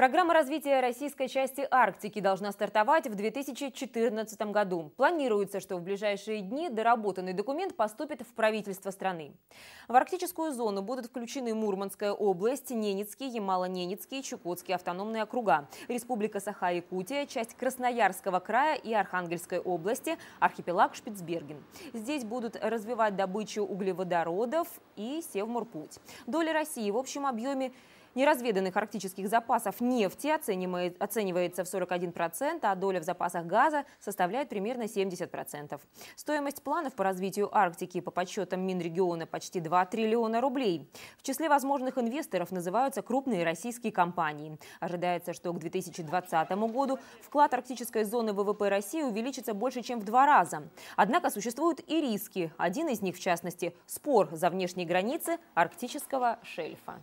Программа развития российской части Арктики должна стартовать в 2014 году. Планируется, что в ближайшие дни доработанный документ поступит в правительство страны. В арктическую зону будут включены Мурманская область, Ненецкий, Ямало-Ненецкий, Чукотский автономные округа, Республика Саха-Якутия, часть Красноярского края и Архангельской области, архипелаг Шпицберген. Здесь будут развивать добычу углеводородов и Севморпуть. Доля России в общем объеме Неразведанных арктических запасов нефти оценивается в 41%, а доля в запасах газа составляет примерно 70%. Стоимость планов по развитию Арктики по подсчетам Минрегиона почти 2 триллиона рублей. В числе возможных инвесторов называются крупные российские компании. Ожидается, что к 2020 году вклад арктической зоны ВВП России увеличится больше, чем в два раза. Однако существуют и риски. Один из них, в частности, спор за внешние границы арктического шельфа.